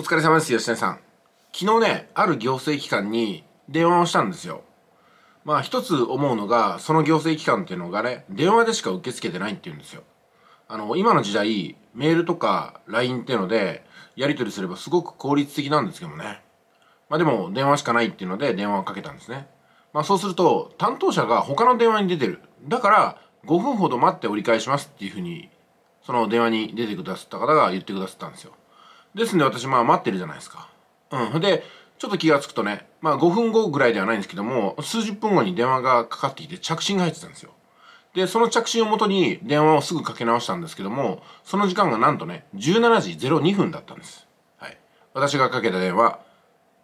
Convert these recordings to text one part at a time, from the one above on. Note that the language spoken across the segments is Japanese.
お疲れ様です、吉谷さん。昨日ね、ある行政機関に電話をしたんですよ。まあ一つ思うのが、その行政機関っていうのがね、電話でしか受け付けてないっていうんですよ。あの、今の時代、メールとか LINE っていうので、やり取りすればすごく効率的なんですけどね。まあでも、電話しかないっていうので電話をかけたんですね。まあそうすると、担当者が他の電話に出てる。だから、5分ほど待って折り返しますっていうふうに、その電話に出てくださった方が言ってくださったんですよ。ですんで私まあ待ってるじゃないですか。うん。で、ちょっと気がつくとね、まあ5分後ぐらいではないんですけども、数十分後に電話がかかってきて着信が入ってたんですよ。で、その着信をもとに電話をすぐかけ直したんですけども、その時間がなんとね、17時02分だったんです。はい。私がかけた電話、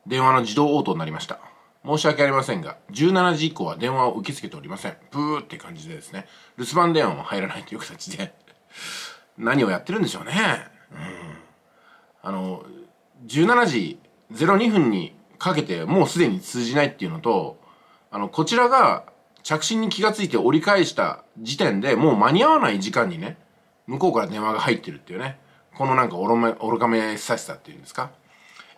電話の自動応答になりました。申し訳ありませんが、17時以降は電話を受け付けておりません。プーって感じでですね、留守番電話も入らないという形で何をやってるんでしょうね。あの17時02分にかけてもうすでに通じないっていうのとあのこちらが着信に気がついて折り返した時点でもう間に合わない時間にね向こうから電話が入ってるっていうねこのなんか愚めかめさしさっていうんですか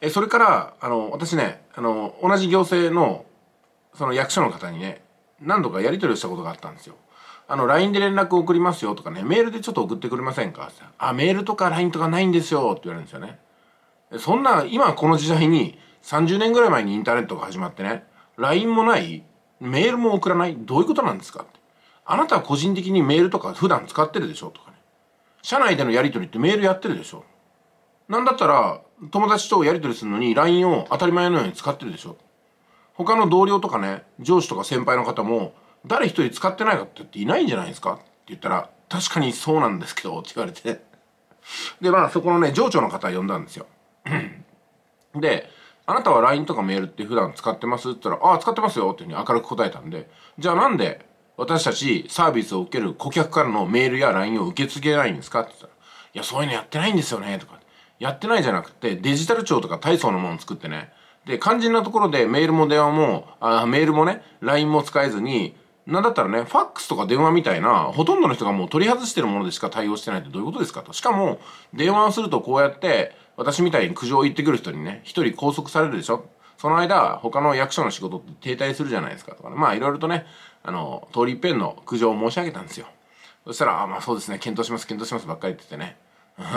えそれからあの私ねあの同じ行政のその役所の方にね何度かやり取りをしたことがあったんですよ。あの、LINE で連絡送りますよとかね、メールでちょっと送ってくれませんかあ、メールとか LINE とかないんですよって言われるんですよね。そんな、今この時代に、30年ぐらい前にインターネットが始まってね、LINE もない、メールも送らない、どういうことなんですかって。あなたは個人的にメールとか普段使ってるでしょとかね。社内でのやり取りってメールやってるでしょなんだったら、友達とやり取りするのに LINE を当たり前のように使ってるでしょ他の同僚とかね、上司とか先輩の方も、誰一人使ってないかって言っていないんじゃないですかって言ったら、確かにそうなんですけど、って言われて。で、まあそこのね、上長の方呼んだんですよ。で、あなたは LINE とかメールって普段使ってますって言ったら、ああ、使ってますよっていうふうに明るく答えたんで、じゃあなんで私たちサービスを受ける顧客からのメールや LINE を受け継げないんですかって言ったら、いや、そういうのやってないんですよね、とか。やってないじゃなくて、デジタル庁とか体操のもの作ってね。で、肝心なところでメールも電話も、あメールもね、LINE も使えずに、なんだったらね、ファックスとか電話みたいな、ほとんどの人がもう取り外してるものでしか対応してないってどういうことですかと。しかも、電話をするとこうやって、私みたいに苦情を言ってくる人にね、一人拘束されるでしょその間、他の役所の仕事って停滞するじゃないですかとかね。まあ、いろいろとね、あの、通り一遍の苦情を申し上げたんですよ。そしたら、あ、まあそうですね、検討します、検討しますばっかり言っててね。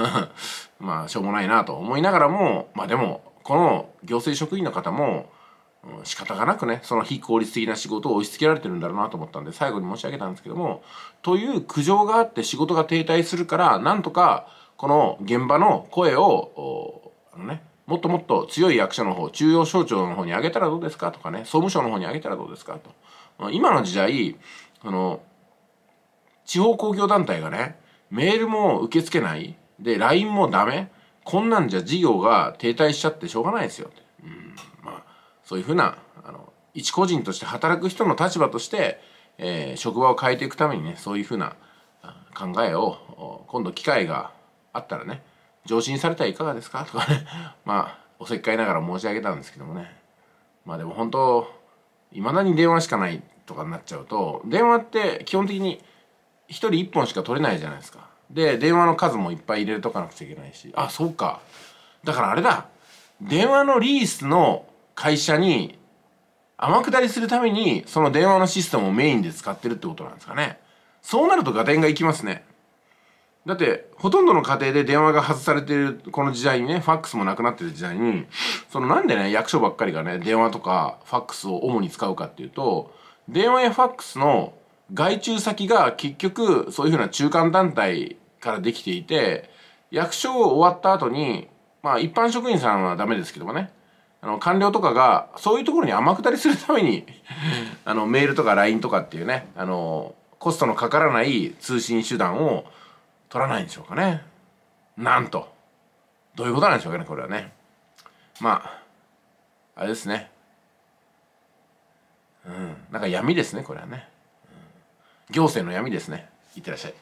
まあ、しょうもないなと思いながらも、まあでも、この行政職員の方も、うん、仕方がなくねその非効率的な仕事を押し付けられてるんだろうなと思ったんで最後に申し上げたんですけどもという苦情があって仕事が停滞するからなんとかこの現場の声をあのねもっともっと強い役所の方中央省庁の方に上げたらどうですかとかね総務省の方に上げたらどうですかと今の時代あの地方公共団体がねメールも受け付けないで LINE もダメこんなんじゃ事業が停滞しちゃってしょうがないですよって。うんそういうふうなあの一個人として働く人の立場として、えー、職場を変えていくためにねそういうふうな考えを今度機会があったらね上申されたらいかがですかとかね まあおせっかいながら申し上げたんですけどもねまあでも本当いまだに電話しかないとかになっちゃうと電話って基本的に1人1本しか取れないじゃないですかで電話の数もいっぱい入れとかなくちゃいけないしあそうかだからあれだ電話のリースの会社に天下りするためにその電話のシステムをメインで使ってるってことなんですかねそうなると合点がいきますねだってほとんどの家庭で電話が外されてるこの時代にねファックスもなくなってる時代にそのなんでね役所ばっかりがね電話とかファックスを主に使うかっていうと電話やファックスの外注先が結局そういうふうな中間団体からできていて役所を終わった後にまあ一般職員さんはダメですけどもねあの官僚とかがそういうところに天下りするためにあのメールとか LINE とかっていうねあのコストのかからない通信手段を取らないんでしょうかね。なんとどういうことなんでしょうかねこれはね。まああれですね。うん、なんか闇ですねこれはね、行政の闇ですねいってらっしゃい。